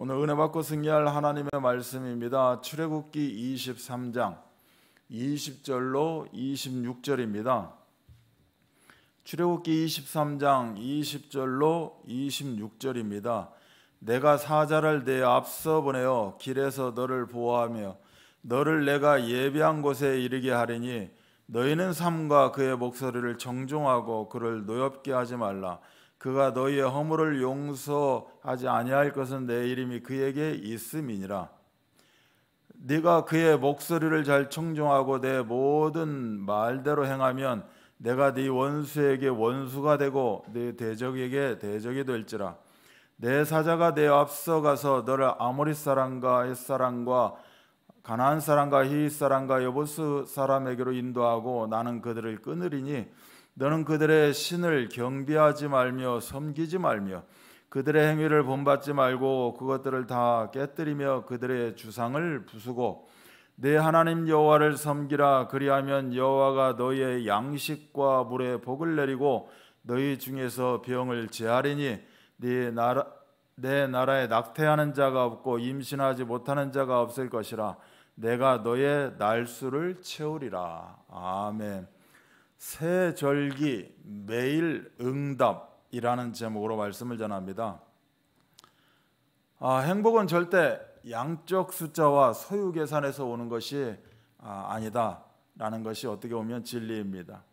오늘 은혜 받고 승리할 하나님의 말씀입니다. 출애굽기 23장 20절로 26절입니다. 출애굽기 23장 20절로 26절입니다. 내가 사자를 내 앞서 보내어 길에서 너를 보호하며 너를 내가 예비한 곳에 이르게 하리니 너희는 삶과 그의 목소리를 정중하고 그를 노엽게 하지 말라. 그가 너희의 허물을 용서하지 아니할 것은 내 이름이 그에게 있음이니라. 네가 그의 목소리를 잘 청종하고 내 모든 말대로 행하면 내가 네 원수에게 원수가 되고 네 대적에게 대적이 될지라. 내 사자가 내 앞서 가서 너를 아모리 사람과 햇 사람과 가나안 사람과 히 사람과 여보스 사람에게로 인도하고 나는 그들을 끊으리니 너는 그들의 신을 경비하지 말며 섬기지 말며 그들의 행위를 본받지 말고 그것들을 다 깨뜨리며 그들의 주상을 부수고 내 하나님 여호와를 섬기라 그리하면 여호와가 너희의 양식과 물에 복을 내리고 너희 중에서 병을 제하리니 네 나라 내 나라에 낙태하는 자가 없고 임신하지 못하는 자가 없을 것이라 내가 너의 날수를 채우리라 아멘. 새 절기 매일 응답이라는 제목으로 말씀을 전합니다. 아, 행복은 절대 양적 숫자와 소유 계산에서 오는 것이 아, 니다라는 것이 어떻게 보면 진리입니다.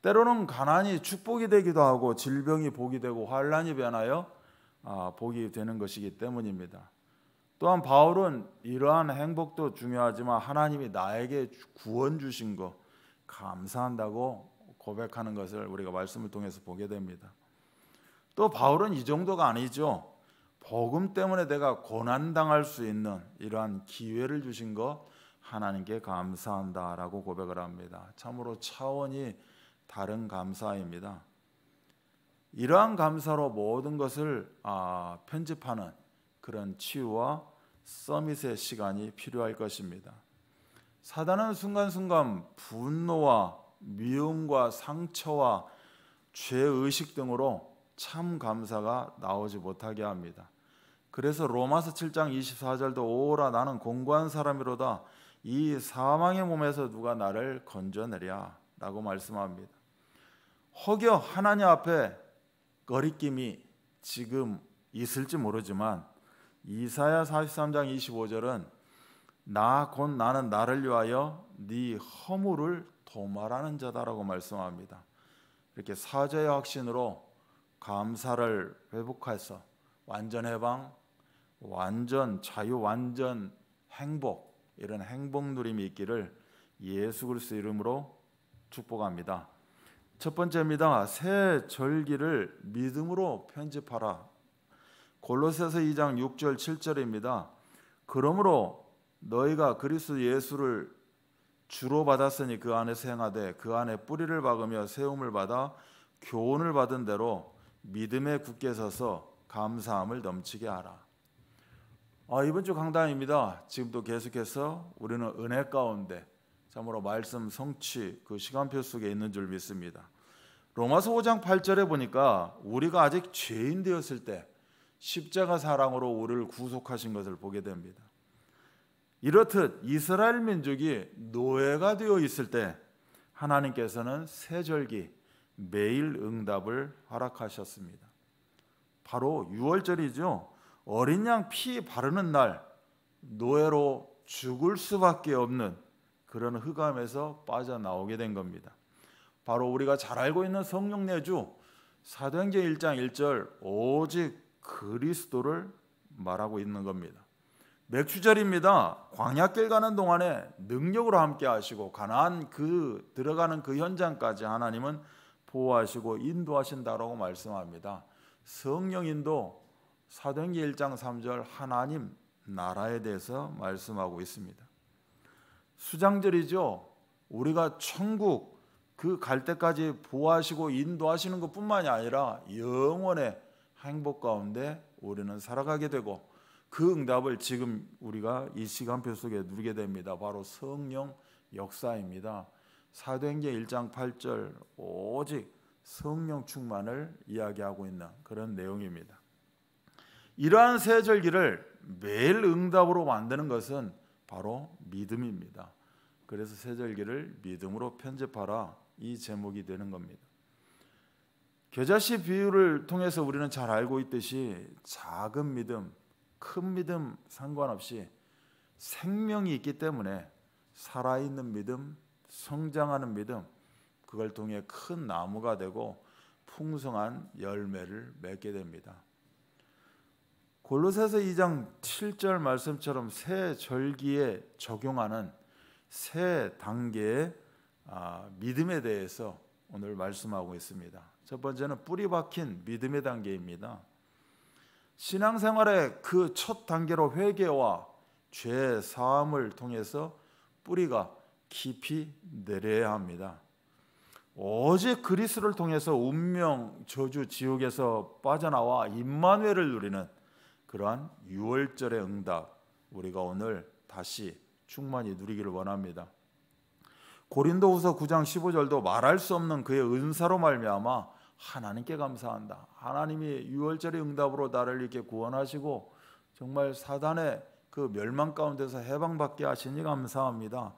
때로는 가난이 축복이 되기도 하고 질병이 복이 되고 환란이 변하여 아, 복이 되는 것이기 때문입니다. 또한 바울은 이러한 행복도 중요하지만 하나님이 나에게 구원 주신 것 감사한다고 고백하는 것을 우리가 말씀을 통해서 보게 됩니다. 또 바울은 이 정도가 아니죠. 복음 때문에 내가 고난 당할 수 있는 이러한 기회를 주신 것 하나님께 감사한다라고 고백을 합니다. 참으로 차원이 다른 감사입니다. 이러한 감사로 모든 것을 아, 편집하는 그런 치유와 서밋의 시간이 필요할 것입니다. 사단은 순간순간 분노와 미움과 상처와 죄의식 등으로 참 감사가 나오지 못하게 합니다. 그래서 로마서 7장 24절도 오라 나는 공고한 사람이로다 이 사망의 몸에서 누가 나를 건져내랴라고 말씀합니다. 혹여 하나님 앞에 거리낌이 지금 있을지 모르지만 이사야 43장 25절은 나곧 나는 나를 위하여 네 허물을 도말하는 자다라고 말씀합니다. 이렇게 사죄의 확신으로 감사를 회복해서 완전 해방, 완전 자유, 완전 행복 이런 행복 누림이 있기를 예수 그리스도 이름으로 축복합니다. 첫 번째입니다. 새 절기를 믿음으로 편집하라. 골로새서 2장 6절 7절입니다. 그러므로 너희가 그리스도 예수를 주로 받았으니 그 안에서 행하되 그 안에 뿌리를 박으며 세움을 받아 교훈을 받은 대로 믿음에 굳게 서서 감사함을 넘치게 하라. 아, 이번 주 강단입니다. 지금도 계속해서 우리는 은혜 가운데 참으로 말씀 성취 그 시간표 속에 있는 줄 믿습니다. 로마서 5장 8절에 보니까 우리가 아직 죄인 되었을 때 십자가 사랑으로 우리를 구속하신 것을 보게 됩니다. 이렇듯 이스라엘 민족이 노예가 되어 있을 때 하나님께서는 세절기 매일 응답을 허락하셨습니다. 바로 6월절이죠. 어린 양피 바르는 날 노예로 죽을 수밖에 없는 그런 흑암에서 빠져나오게 된 겁니다. 바로 우리가 잘 알고 있는 성령 내주 사도행전 1장 1절 오직 그리스도를 말하고 있는 겁니다. 맥주절입니다 광야길 가는 동안에 능력으로 함께 하시고 가나안 그 들어가는 그 현장까지 하나님은 보호하시고 인도하신다라고 말씀합니다. 성령인도 사도행전 1장 3절 하나님 나라에 대해서 말씀하고 있습니다. 수장절이죠. 우리가 천국 그 갈 때까지 보호하시고 인도하시는 것뿐만이 아니라 영원의 행복 가운데 우리는 살아가게 되고 그 응답을 지금 우리가 이 시간표 속에 누리게 됩니다. 바로 성령 역사입니다. 사도행전 1장 8절 오직 성령 충만을 이야기하고 있는 그런 내용입니다. 이러한 세절기를 매일 응답으로 만드는 것은 바로 믿음입니다. 그래서 세절기를 믿음으로 편집하라 이 제목이 되는 겁니다. 겨자씨 비유를 통해서 우리는 잘 알고 있듯이 작은 믿음, 큰 믿음 상관없이 생명이 있기 때문에 살아있는 믿음, 성장하는 믿음, 그걸 통해 큰 나무가 되고 풍성한 열매를 맺게 됩니다. 골로새서 2장 7절 말씀처럼 새 절기에 적용하는 새 단계의 아, 믿음에 대해서 오늘 말씀하고 있습니다. 첫 번째는 뿌리 박힌 믿음의 단계입니다. 신앙생활의 그 첫 단계로 회개와 죄 사함을 통해서 뿌리가 깊이 내려야 합니다. 오직 그리스도를 통해서 운명 저주 지옥에서 빠져나와 임마누엘 누리는 그러한 유월절의 응답 우리가 오늘 다시 충만히 누리기를 원합니다. 고린도후서 9장 15절도 말할 수 없는 그의 은사로 말미암아 하나님께 감사한다. 하나님이 유월절의 응답으로 나를 이렇게 구원하시고 정말 사단의 그 멸망 가운데서 해방받게 하시니 감사합니다.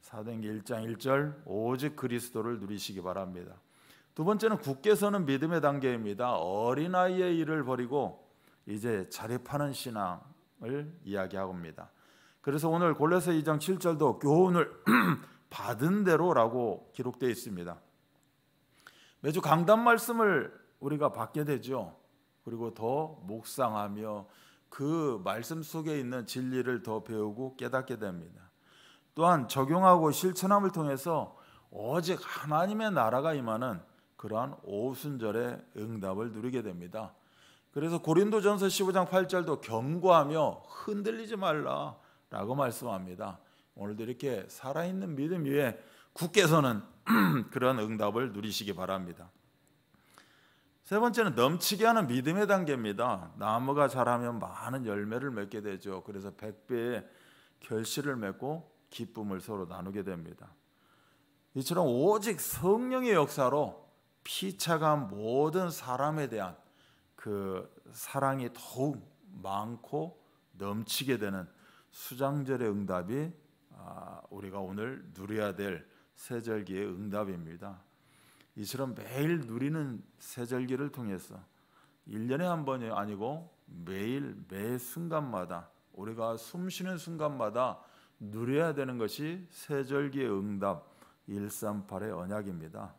사도행기 1장 1절 오직 그리스도를 누리시기 바랍니다. 두 번째는 국께서는 믿음의 단계입니다. 어린아이의 일을 버리고 이제 자립하는 신앙을 이야기합니다. 그래서 오늘 골레서 2장 7절도 교훈을 받은 대로라고 기록되어 있습니다. 매주 강단 말씀을 우리가 받게 되죠. 그리고 더 묵상하며 그 말씀 속에 있는 진리를 더 배우고 깨닫게 됩니다. 또한 적용하고 실천함을 통해서 오직 하나님의 나라가 임하는 그러한 오순절의 응답을 누리게 됩니다. 그래서 고린도전서 15장 8절도 경고하며 흔들리지 말라라고 말씀합니다. 오늘도 이렇게 살아있는 믿음 위에 국께서는 그런 응답을 누리시기 바랍니다. 세 번째는 넘치게 하는 믿음의 단계입니다. 나무가 자라면 많은 열매를 맺게 되죠. 그래서 1배의 결실을 맺고 기쁨을 서로 나누게 됩니다. 이처럼 오직 성령의 역사로 피차간 모든 사람에 대한 그 사랑이 더욱 많고 넘치게 되는 수장절의 응답이 아, 우리가 오늘 누려야 될 세절기의 응답입니다. 이처럼 매일 누리는 세절기를 통해서 1년에 한 번이 아니고 매일 매 순간마다 우리가 숨쉬는 순간마다 누려야 되는 것이 세절기의 응답 138의 언약입니다.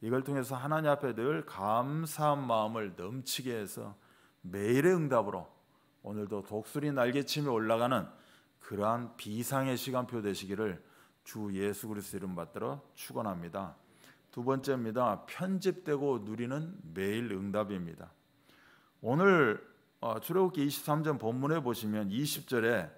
이걸 통해서 하나님 앞에 늘 감사한 마음을 넘치게 해서 매일의 응답으로 오늘도 독수리 날개침이 올라가는 그러한 비상의 시간표 되시기를 주 예수 그리스도 이름 받들어 축원합니다. 두 번째입니다. 편집되고 누리는 매일 응답입니다. 오늘 어, 출애굽기 23장 본문에 보시면 20절에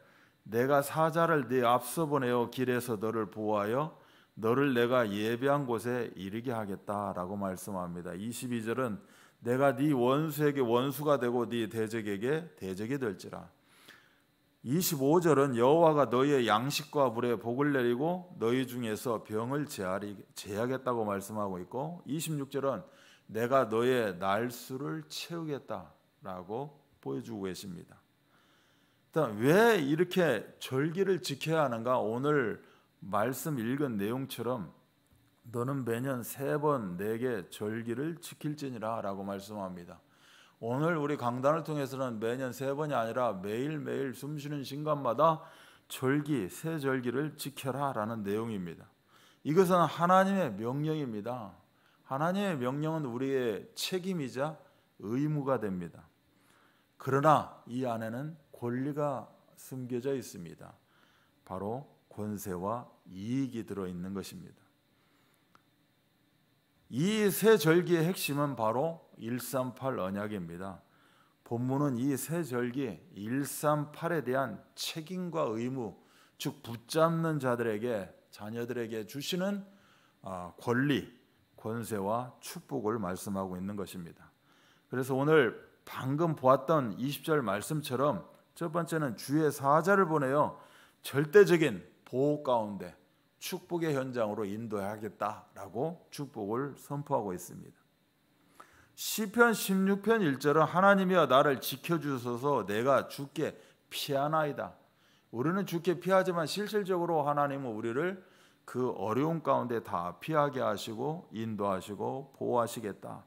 내가 사자를 네 앞서 보내어 길에서 너를 보호하여 너를 내가 예배한 곳에 이르게 하겠다라고 말씀합니다. 22절은 내가 네 원수에게 원수가 되고 네 대적에게 대적이 될지라. 25절은 여호와가 너희의 양식과 물에 복을 내리고 너희 중에서 병을 제하겠다고 말씀하고 있고 26절은 내가 너의 날수를 채우겠다라고 보여주고 계십니다. 일단 왜 이렇게 절기를 지켜야 하는가? 오늘 말씀 읽은 내용처럼 너는 매년 세번 내게 절기를 지킬지니라라고 말씀합니다. 오늘 우리 강단을 통해서는 매년 세 번이 아니라 매일매일 숨쉬는 순간마다 절기, 새 절기를 지켜라라는 내용입니다. 이것은 하나님의 명령입니다. 하나님의 명령은 우리의 책임이자 의무가 됩니다. 그러나 이 안에는 권리가 숨겨져 있습니다. 바로 권세와 이익이 들어 있는 것입니다. 이세 절기의 핵심은 바로 138 언약입니다. 본문은 이 세 절기 138에 대한 책임과 의무, 즉 붙잡는 자들에게 자녀들에게 주시는 아, 권리, 권세와 축복을 말씀하고 있는 것입니다. 그래서 오늘 방금 보았던 20절 말씀처럼 첫 번째는 주의 사자를 보내어 절대적인 보호 가운데 축복의 현장으로 인도하겠다라고 축복을 선포하고 있습니다. 시편 16편 1절은 하나님이여 나를 지켜 주소서 내가 주께 피하나이다. 우리는 주께 피하지만 실질적으로 하나님은 우리를 그 어려운 가운데 다 피하게 하시고 인도하시고 보호하시겠다.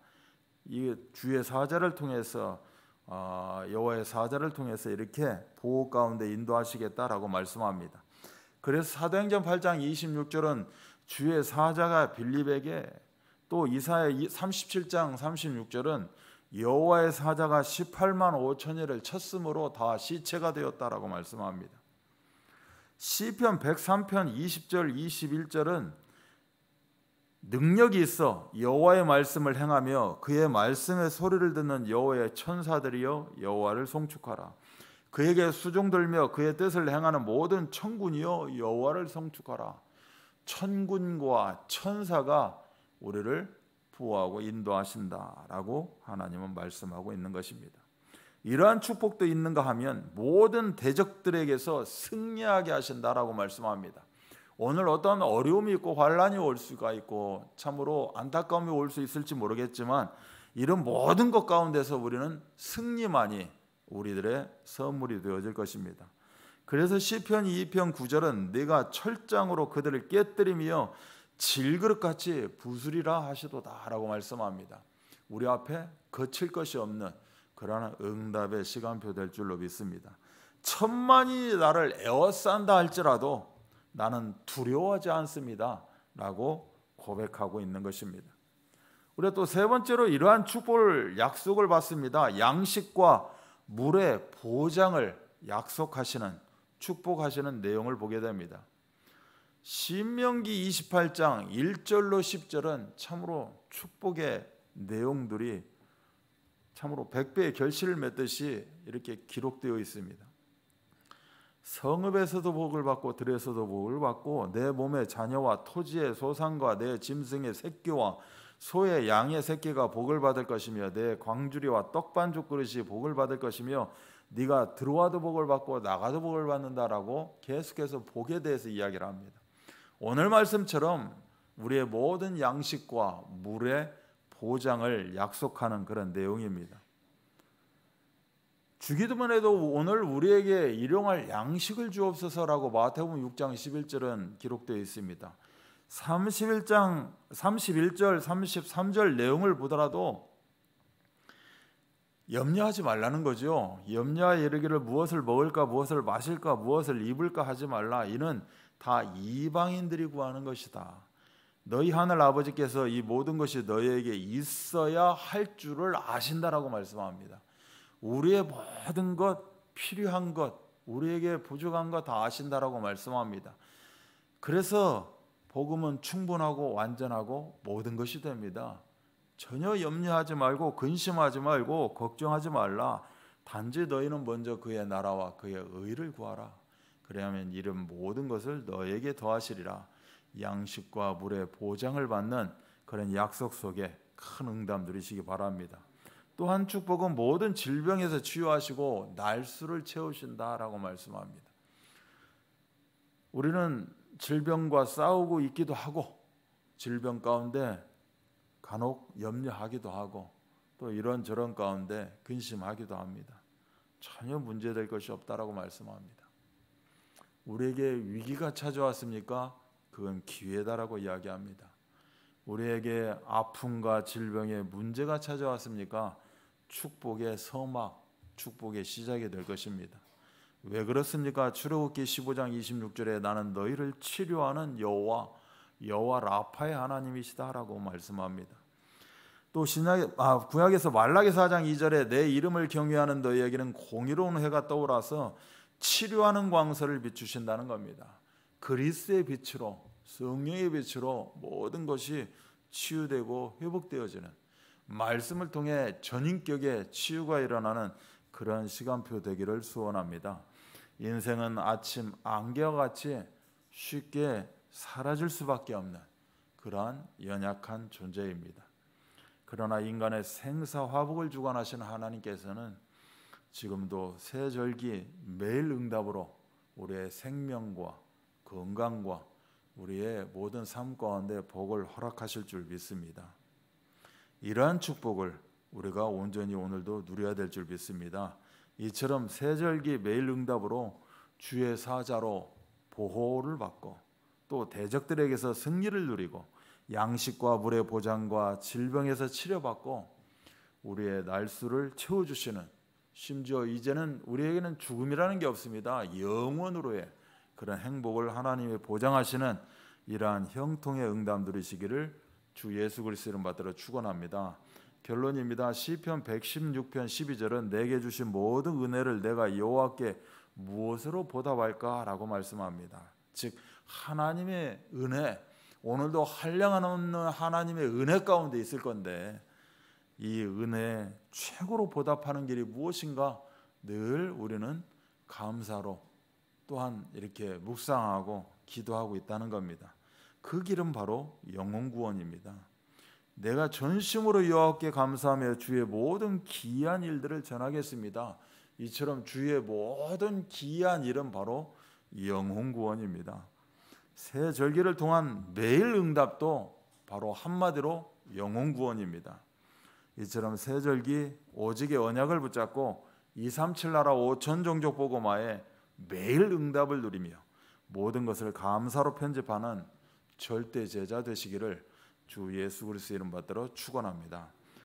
이 주의 사자를 통해서 어, 여호와의 사자를 통해서 이렇게 보호 가운데 인도하시겠다라고 말씀합니다. 그래서 사도행전 8장 26절은 주의 사자가 빌립에게 또 이사의 37장 36절은 여호와의 사자가 18만 5천여를 쳤으므로 다 시체가 되었다라고 말씀합니다. 시편 103편 20절 21절은 능력이 있어 여호와의 말씀을 행하며 그의 말씀의 소리를 듣는 여호와의 천사들이여 여호와를 송축하라. 그에게 수종들며 그의 뜻을 행하는 모든 천군이여 여호와를 성축하라. 천군과 천사가 우리를 보호하고 인도하신다라고 하나님은 말씀하고 있는 것입니다. 이러한 축복도 있는가 하면 모든 대적들에게서 승리하게 하신다라고 말씀합니다. 오늘 어떤 어려움이 있고 환란이 올 수가 있고 참으로 안타까움이 올 수 있을지 모르겠지만 이런 모든 것 가운데서 우리는 승리만이 우리들의 선물이 되어질 것입니다. 그래서 시편 2편 9절은 내가 철장으로 그들을 깨뜨리며 질그릇같이 부수리라 하시도다라고 말씀합니다. 우리 앞에 거칠 것이 없는 그러한 응답의 시간표 될 줄로 믿습니다. 천만이 나를 애워싼다 할지라도 나는 두려워하지 않습니다라고 고백하고 있는 것입니다. 우리또세 번째로 이러한 축복을 약속을 받습니다. 양식과 물의 보장을 약속하시는 축복하시는 내용을 보게 됩니다. 신명기 28장 1절로 10절은 참으로 축복의 내용들이 참으로 1배의 결실을 맺듯이 이렇게 기록되어 있습니다. 성읍에서도 복을 받고 들에서도 복을 받고 내 몸의 자녀와 토지의 소산과 내 짐승의 새끼와 소의 양의 새끼가 복을 받을 것이며 내 광주리와 떡반죽 그릇이 복을 받을 것이며 네가 들어와도 복을 받고 나가도 복을 받는다라고 계속해서 복에 대해서 이야기를 합니다. 오늘 말씀처럼 우리의 모든 양식과 물의 보장을 약속하는 그런 내용입니다. 주기도만 해도 오늘 우리에게 일용할 양식을 주옵소서라고 마태복음 6장 11절은 기록되어 있습니다. 31장 31절 33절 내용을 보더라도 염려하지 말라는 거죠. 염려에 이르기를 무엇을 먹을까 무엇을 마실까 무엇을 입을까 하지 말라 이는 다 이방인들이 구하는 것이다. 너희 하늘 아버지께서 이 모든 것이 너희에게 있어야 할 줄을 아신다라고 말씀합니다. 우리의 모든 것 필요한 것 우리에게 부족한 것 다 아신다라고 말씀합니다. 그래서 복음은 충분하고 완전하고 모든 것이 됩니다. 전혀 염려하지 말고 근심하지 말고 걱정하지 말라. 단지 너희는 먼저 그의 나라와 그의 의를 구하라. 그래야면 이런 모든 것을 너에게 더하시리라. 양식과 물의 보장을 받는 그런 약속 속에 큰 응답 누리시기 바랍니다. 또한 축복은 모든 질병에서 치유하시고 날수를 채우신다라고 말씀합니다. 우리는 질병과 싸우고 있기도 하고 질병 가운데 간혹 염려하기도 하고 또 이런저런 가운데 근심하기도 합니다. 전혀 문제될 것이 없다라고 말씀합니다. 우리에게 위기가 찾아왔습니까? 그건 기회다라고 이야기합니다. 우리에게 아픔과 질병의 문제가 찾아왔습니까? 축복의 서막, 축복의 시작이 될 것입니다. 왜 그렇습니까? 출애굽기 15장 26절에 나는 너희를 치료하는 여호와 여호와 라파의 하나님이시다라고 말씀합니다. 또 신약 아 구약에서 말라기 4장 2절에 내 이름을 경외하는 너희에게는 공의로운 해가 떠오라서 치료하는 광선을 비추신다는 겁니다. 그리스의 빛으로 성령의 빛으로 모든 것이 치유되고 회복되어지는 말씀을 통해 전인격의 치유가 일어나는 그런 시간표 되기를 소원합니다. 인생은 아침 안개같이 와 쉽게 사라질 수밖에 없는 그러한 연약한 존재입니다. 그러나 인간의 생사화복을 주관하신 하나님께서는 지금도 새절기 매일 응답으로 우리의 생명과 건강과 우리의 모든 삶 가운데 복을 허락하실 줄 믿습니다. 이러한 축복을 우리가 온전히 오늘도 누려야 될 줄 믿습니다. 이처럼 세절기 매일 응답으로 주의 사자로 보호를 받고 또 대적들에게서 승리를 누리고 양식과 물의 보장과 질병에서 치료받고 우리의 날수를 채워주시는 심지어 이제는 우리에게는 죽음이라는 게 없습니다. 영원으로의 그런 행복을 하나님이 보장하시는 이러한 형통의 응답들이시기를 주 예수 그리스도를 받들어 축원합니다. 결론입니다. 시편 116편 12절은 내게 주신 모든 은혜를 내가 여호와께 무엇으로 보답할까라고 말씀합니다. 즉 하나님의 은혜 오늘도 한량없는 하나님의 은혜 가운데 있을 건데 이 은혜 최고로 보답하는 길이 무엇인가 늘 우리는 감사로 또한 이렇게 묵상하고 기도하고 있다는 겁니다. 그 길은 바로 영혼 구원입니다. 내가 전심으로 여호와께 감사하며 주의 모든 기이한 일들을 전하겠습니다. 이처럼 주의 모든 기이한 일은 바로 영혼 구원입니다. 새 절기를 통한 매일 응답도 바로 한마디로 영혼 구원입니다. 이처럼 새 절기 오직의 언약을 붙잡고 237 나라 5천 종족 보고마에 매일 응답을 누리며 모든 것을 감사로 편집하는 절대 제자 되시기를 주 예수 그리스도 이름 받들어 축원합니다.